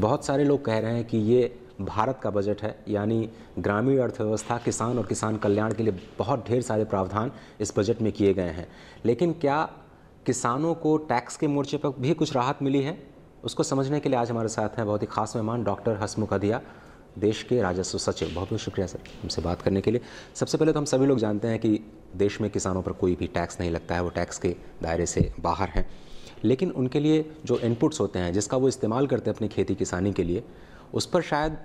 बहुत सारे लोग कह रहे हैं कि ये भारत का बजट है यानी ग्रामीण अर्थव्यवस्था किसान और किसान कल्याण के लिए बहुत ढेर सारे प्रावधान इस बजट में किए गए हैं लेकिन क्या किसानों को टैक्स के मोर्चे पर भी कुछ राहत मिली है उसको समझने के लिए आज हमारे साथ हैं बहुत ही खास मेहमान डॉक्टर हसमुख अधिया देश के राजस्व सचिव बहुत बहुत शुक्रिया सर हमसे बात करने के लिए सबसे पहले तो हम सभी लोग जानते हैं कि देश में किसानों पर कोई भी टैक्स नहीं लगता है वो टैक्स के दायरे से बाहर हैं लेकिन उनके लिए जो इनपुट्स होते हैं जिसका वो इस्तेमाल करते हैं अपनी खेती किसानी के लिए उस पर शायद आ,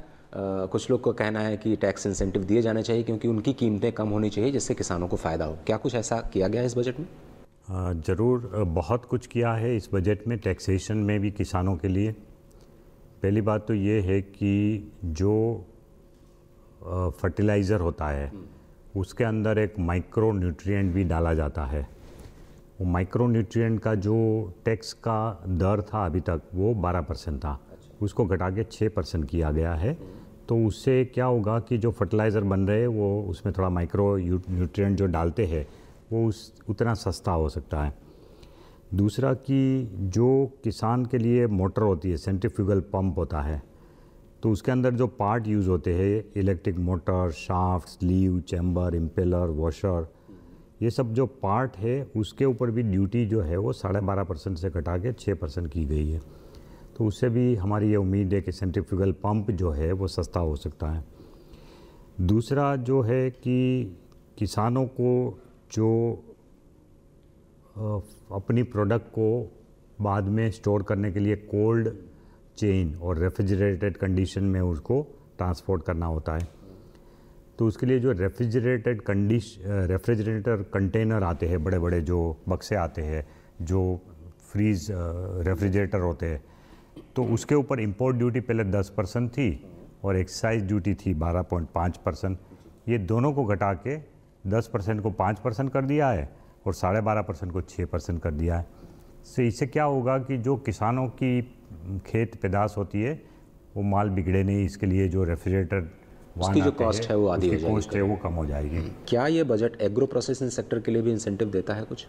कुछ लोग को कहना है कि टैक्स इंसेंटिव दिए जाने चाहिए क्योंकि उनकी कीमतें कम होनी चाहिए जिससे किसानों को फ़ायदा हो क्या कुछ ऐसा किया गया इस बजट में ज़रूर बहुत कुछ किया है इस बजट में टैक्सेशन में भी किसानों के लिए पहली बात तो ये है कि जो फर्टिलाइज़र होता है हम्म। उसके अंदर एक माइक्रो न्यूट्रिएंट भी डाला जाता है वो माइक्रो न्यूट्रिय का जो टैक्स का दर था अभी तक वो 12 परसेंट था अच्छा। उसको घटा के 6 परसेंट किया गया है तो उससे क्या होगा कि जो फर्टिलाइज़र बन रहे वो उसमें थोड़ा माइक्रो न्यूट्रिएंट जो डालते हैं वो उस उतना सस्ता हो सकता है दूसरा कि जो किसान के लिए मोटर होती है सेंट्रीफ्यूगल पंप होता है तो उसके अंदर जो पार्ट यूज़ होते हैं electric motor shaft sleeve chamber impeller washer ये सब जो पार्ट है उसके ऊपर भी ड्यूटी जो है वो साढ़े बारह परसेंट से घटा के छः परसेंट की गई है तो उससे भी हमारी ये उम्मीद है कि सेंट्रीफ्यूगल पंप जो है वो सस्ता हो सकता है दूसरा जो है कि किसानों को जो अपनी प्रोडक्ट को बाद में स्टोर करने के लिए कोल्ड चेन और रेफ्रिजरेटेड कंडीशन में उसको ट्रांसपोर्ट करना होता है तो उसके लिए जो रेफ्रिजरेटेड कंडीश रेफ्रिजरेटर कंटेनर आते हैं बड़े बड़े जो बक्से आते हैं जो फ्रीज रेफ्रिजरेटर होते हैं तो उसके ऊपर इंपोर्ट ड्यूटी पहले 10 परसेंट थी और एक्साइज ड्यूटी थी 12.5 परसेंट ये दोनों को घटा के 10 परसेंट को 5 परसेंट कर दिया है और साढ़े बारह परसेंट को 6 परसेंट कर दिया है तो इससे क्या होगा कि जो किसानों की खेत पैदाश होती है वो माल बिगड़े नहीं इसके लिए जो रेफ्रिजरेटर उसकी जो कॉस्ट है वो आधी हो जाएगी है वो कम हो जाएगी हम्म। क्या ये बजट एग्रो प्रोसेसिंग सेक्टर के लिए भी इंसेंटिव देता है कुछ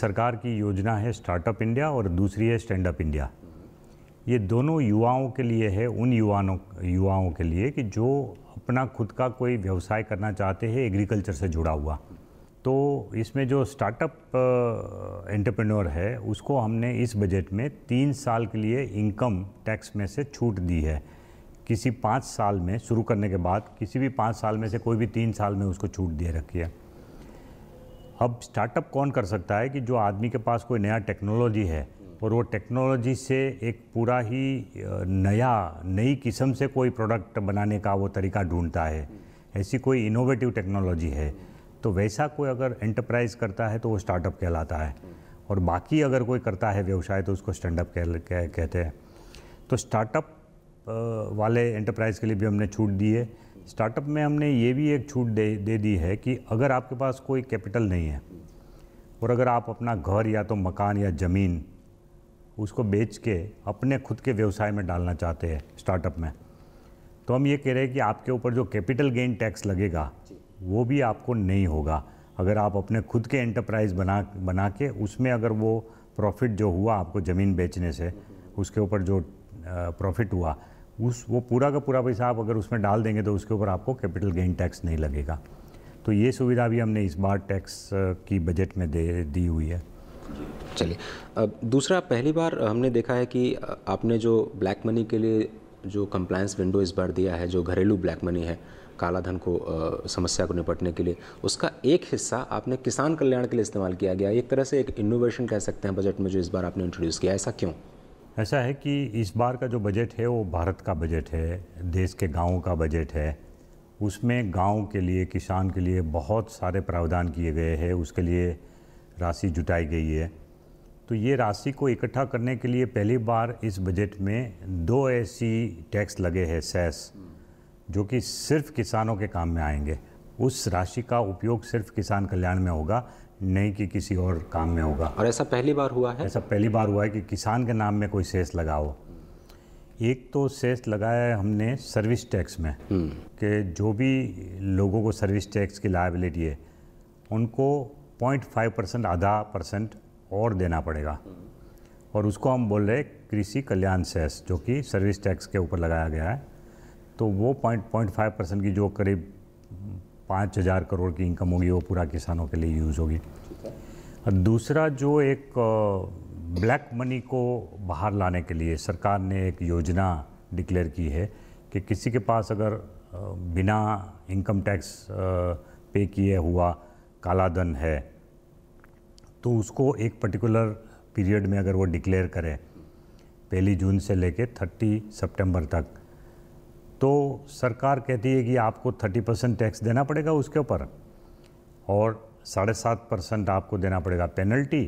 सरकार की योजना है स्टार्टअप इंडिया और दूसरी है स्टैंड अप इंडिया ये दोनों युवाओं के लिए है उन युवाओं युवाओं के लिए कि जो अपना खुद का कोई व्यवसाय करना चाहते हैं एग्रीकल्चर से जुड़ा हुआ तो इसमें जो स्टार्टअप एंटरप्रेन्योर है उसको हमने इस बजट में तीन साल के लिए इनकम टैक्स में से छूट दी है किसी पाँच साल में शुरू करने के बाद किसी भी पाँच साल में से कोई भी तीन साल में उसको छूट दे रखी है अब स्टार्टअप कौन कर सकता है कि जो आदमी के पास कोई नया टेक्नोलॉजी है और वो टेक्नोलॉजी से एक पूरा ही नया नई किस्म से कोई प्रोडक्ट बनाने का वो तरीका ढूंढता है ऐसी कोई इनोवेटिव टेक्नोलॉजी है तो वैसा कोई अगर एंटरप्राइज करता है तो वो स्टार्टअप कहलाता है और बाकी अगर कोई करता है व्यवसाय तो उसको स्टैंडअप कह, कहते हैं तो स्टार्टअप वाले एंटरप्राइज़ के लिए भी हमने छूट दी है स्टार्टअप में हमने ये भी एक छूट दे दे दी है कि अगर आपके पास कोई कैपिटल नहीं है और अगर आप अपना घर या तो मकान या ज़मीन उसको बेच के अपने खुद के व्यवसाय में डालना चाहते हैं स्टार्टअप में तो हम ये कह रहे हैं कि आपके ऊपर जो कैपिटल गेन टैक्स लगेगा वो भी आपको नहीं होगा अगर आप अपने खुद के एंटरप्राइज़ बना बना के उसमें अगर वो प्रॉफिट जो हुआ आपको ज़मीन बेचने से उसके ऊपर जो प्रॉफिट हुआ उस वो पूरा का पूरा पैसा आप अगर उसमें डाल देंगे तो उसके ऊपर आपको कैपिटल गेन टैक्स नहीं लगेगा तो ये सुविधा भी हमने इस बार टैक्स की बजट में दे दी हुई है चलिए अब दूसरा पहली बार हमने देखा है कि आपने जो ब्लैक मनी के लिए जो कंप्लायंस विंडो इस बार दिया है जो घरेलू ब्लैक मनी है काला धन को आ, समस्या को निपटने के लिए उसका एक हिस्सा आपने किसान कल्याण के लिए इस्तेमाल किया गया एक तरह से एक इनोवेशन कह सकते हैं बजट में जो इस बार आपने इंट्रोड्यूस किया ऐसा क्यों ऐसा है कि इस बार का जो बजट है वो भारत का बजट है देश के गाँव का बजट है उसमें गांव के लिए किसान के लिए बहुत सारे प्रावधान किए गए हैं उसके लिए राशि जुटाई गई है तो ये राशि को इकट्ठा करने के लिए पहली बार इस बजट में दो ऐसी टैक्स लगे हैं सेस जो कि सिर्फ किसानों के काम में आएंगे उस राशि का उपयोग सिर्फ किसान कल्याण में होगा नहीं कि किसी और काम में होगा और ऐसा पहली बार हुआ है ऐसा पहली बार हुआ है कि किसान के नाम में कोई सेस लगाओ एक तो सेस लगाया है हमने सर्विस टैक्स में हम्म। कि जो भी लोगों को सर्विस टैक्स की लाइबिलिटी है उनको पॉइंट फाइव परसेंट आधा परसेंट और देना पड़ेगा और उसको हम बोल रहे कृषि कल्याण सेस जो कि सर्विस टैक्स के ऊपर लगाया गया है तो वो पॉइंट पॉइंट फाइव परसेंट की जो करीब पाँच हज़ार करोड़ की इनकम होगी वो पूरा किसानों के लिए यूज़ होगी और दूसरा जो एक ब्लैक मनी को बाहर लाने के लिए सरकार ने एक योजना डिक्लेयर की है कि किसी के पास अगर बिना इनकम टैक्स पे किए हुआ काला धन है तो उसको एक पर्टिकुलर पीरियड में अगर वो डिक्लेयर करे पहली जून से लेके 30 सितंबर तक तो सरकार कहती है कि आपको थर्टी परसेंट टैक्स देना पड़ेगा उसके ऊपर और साढ़े सात परसेंट आपको देना पड़ेगा पेनल्टी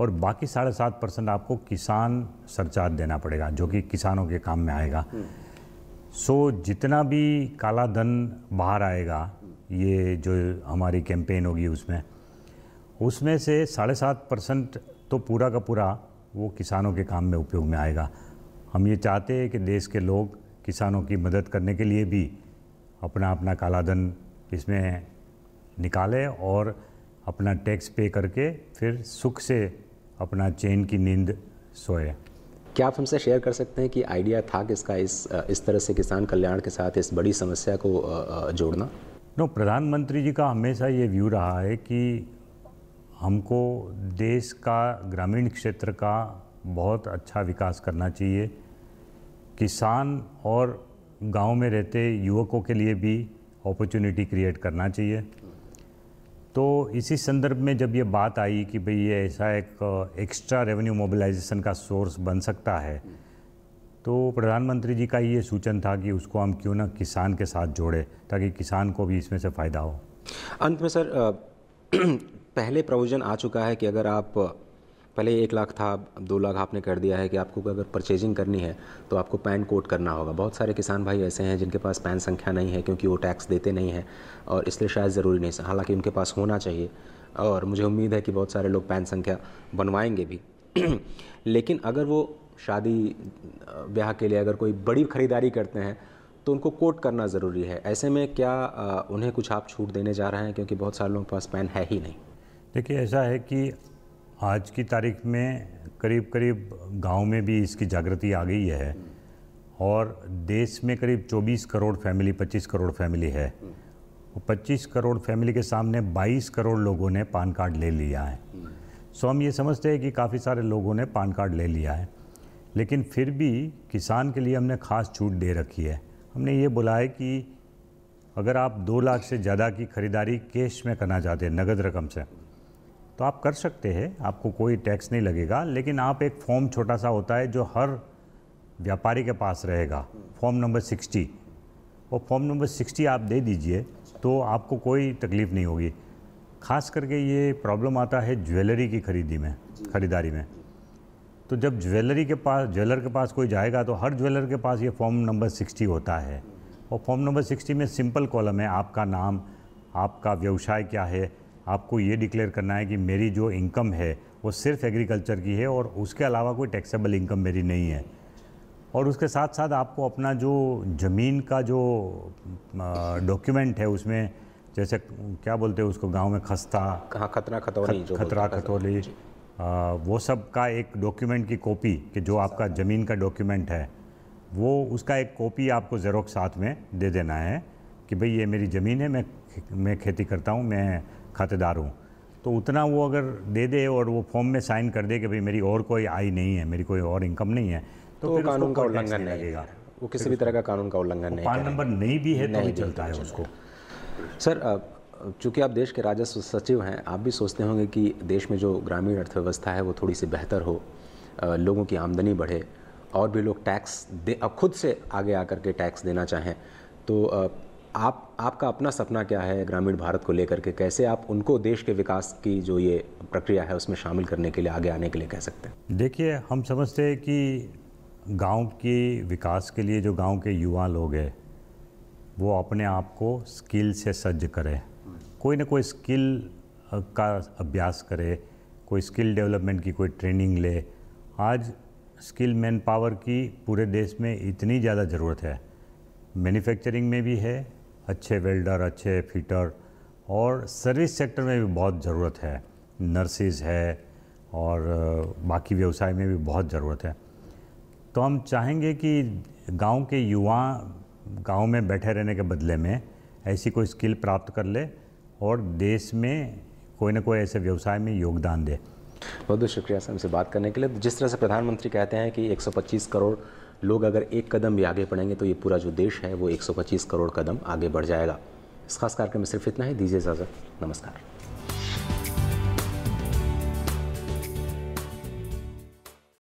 और बाकी साढ़े सात परसेंट आपको किसान सरचार्ज देना पड़ेगा जो कि किसानों के काम में आएगा सो so, जितना भी काला धन बाहर आएगा ये जो हमारी कैंपेन होगी उसमें उसमें से साढ़े सात परसेंट तो पूरा का पूरा वो किसानों के काम में उपयोग में आएगा हम ये चाहते हैं कि देश के लोग किसानों की मदद करने के लिए भी अपना अपना कालाधन इसमें निकाले और अपना टैक्स पे करके फिर सुख से अपना चैन की नींद सोए क्या आप हमसे शेयर कर सकते हैं कि आइडिया था किसका इस इस तरह से किसान कल्याण के साथ इस बड़ी समस्या को जोड़ना नो प्रधानमंत्री जी का हमेशा ये व्यू रहा है कि हमको देश का ग्रामीण क्षेत्र का बहुत अच्छा विकास करना चाहिए किसान और गांव में रहते युवकों के लिए भी अपॉर्चुनिटी क्रिएट करना चाहिए तो इसी संदर्भ में जब ये बात आई कि भाई ये ऐसा एक एक्स्ट्रा रेवेन्यू मोबिलाइजेशन का सोर्स बन सकता है तो प्रधानमंत्री जी का ये सूचन था कि उसको हम क्यों ना किसान के साथ जोड़े ताकि किसान को भी इसमें से फ़ायदा हो अंत में सर पहले प्रोविज़न आ चुका है कि अगर आप पहले एक लाख था अब दो लाख आपने कर दिया है कि आपको अगर परचेजिंग करनी है तो आपको पैन कोट करना होगा बहुत सारे किसान भाई ऐसे हैं जिनके पास पैन संख्या नहीं है क्योंकि वो टैक्स देते नहीं हैं और इसलिए शायद ज़रूरी नहीं हालाँकि उनके पास होना चाहिए और मुझे उम्मीद है कि बहुत सारे लोग पैन संख्या बनवाएंगे भी लेकिन अगर वो शादी ब्याह के लिए अगर कोई बड़ी ख़रीदारी करते हैं तो उनको कोट करना ज़रूरी है ऐसे में क्या उन्हें कुछ आप छूट देने जा रहे हैं क्योंकि बहुत सारे लोगों के पास पैन है ही नहीं देखिए ऐसा है कि आज की तारीख में करीब करीब गांव में भी इसकी जागृति आ गई है और देश में करीब 24 करोड़ फैमिली 25 करोड़ फैमिली है 25 करोड़ फैमिली के सामने 22 करोड़ लोगों ने पान कार्ड ले लिया है सो हम ये समझते हैं कि काफ़ी सारे लोगों ने पान कार्ड ले लिया है लेकिन फिर भी किसान के लिए हमने खास छूट दे रखी है हमने ये बोला है कि अगर आप दो लाख से ज़्यादा की खरीदारी कैश में करना चाहते हैं नगद रकम से तो आप कर सकते हैं आपको कोई टैक्स नहीं लगेगा लेकिन आप एक फॉर्म छोटा सा होता है जो हर व्यापारी के पास रहेगा फॉर्म नंबर सिक्सटी और फॉर्म नंबर सिक्सटी आप दे दीजिए तो आपको कोई तकलीफ़ नहीं होगी खास करके ये प्रॉब्लम आता है ज्वेलरी की खरीदी में ख़रीदारी में तो जब ज्वेलरी के पास ज्वेलर के पास कोई जाएगा तो हर ज्वेलर के पास ये फॉर्म नंबर सिक्सटी होता है और फॉर्म नंबर सिक्सटी में सिंपल कॉलम है आपका नाम आपका व्यवसाय क्या है आपको ये डिक्लेयर करना है कि मेरी जो इनकम है वो सिर्फ एग्रीकल्चर की है और उसके अलावा कोई टैक्सेबल इनकम मेरी नहीं है और उसके साथ साथ आपको अपना जो ज़मीन का जो डॉक्यूमेंट है उसमें जैसे क्या बोलते हैं उसको गांव में खस्ता कहाँ खतरा खतौली खत, खतरा खतौली वो सब का एक डॉक्यूमेंट की कॉपी कि जो आपका ज़मीन का डॉक्यूमेंट है वो उसका एक कॉपी आपको ज़ेरोक्स साथ में दे देना है कि भाई ये मेरी ज़मीन है मैं मैं खेती करता हूँ मैं खातेदार हूँ तो उतना वो अगर दे दे और वो फॉर्म में साइन कर दे कि भाई मेरी और कोई आई नहीं है मेरी कोई और इनकम नहीं है तो, तो कानून का उल्लंघन नहीं लगेगा वो किसी भी तरह का कानून का उल्लंघन नहीं पान नंबर नहीं भी है तो नहीं चलता है उसको सर चूँकि आप देश के राजस्व सचिव हैं आप भी सोचते होंगे कि देश में जो ग्रामीण अर्थव्यवस्था है वो थोड़ी सी बेहतर हो लोगों की आमदनी बढ़े और भी लोग टैक्स दे खुद से आगे आकर के टैक्स देना चाहें तो आप आपका अपना सपना क्या है ग्रामीण भारत को लेकर के कैसे आप उनको देश के विकास की जो ये प्रक्रिया है उसमें शामिल करने के लिए आगे आने के लिए कह सकते हैं देखिए हम समझते हैं कि गांव के विकास के लिए जो गांव के युवा लोग हैं वो अपने आप को स्किल से सज्ज करें कोई ना कोई स्किल का अभ्यास करे कोई स्किल डेवलपमेंट की कोई ट्रेनिंग ले आज स्किल मैन पावर की पूरे देश में इतनी ज़्यादा ज़रूरत है मैन्युफैक्चरिंग में भी है अच्छे वेल्डर अच्छे फिटर और सर्विस सेक्टर में भी बहुत ज़रूरत है नर्सिस है और बाकी व्यवसाय में भी बहुत ज़रूरत है तो हम चाहेंगे कि गांव के युवा गांव में बैठे रहने के बदले में ऐसी कोई स्किल प्राप्त कर ले और देश में कोई ना कोई ऐसे व्यवसाय में योगदान दे बहुत बहुत शुक्रिया सर हमसे बात करने के लिए जिस तरह से प्रधानमंत्री कहते हैं कि 125 करोड़ लोग अगर एक कदम भी आगे बढ़ेंगे तो ये पूरा जो देश है वो 125 करोड़ कदम आगे बढ़ जाएगा इस खास कार्यक्रम में सिर्फ इतना ही दीजिए इजाज़त नमस्कार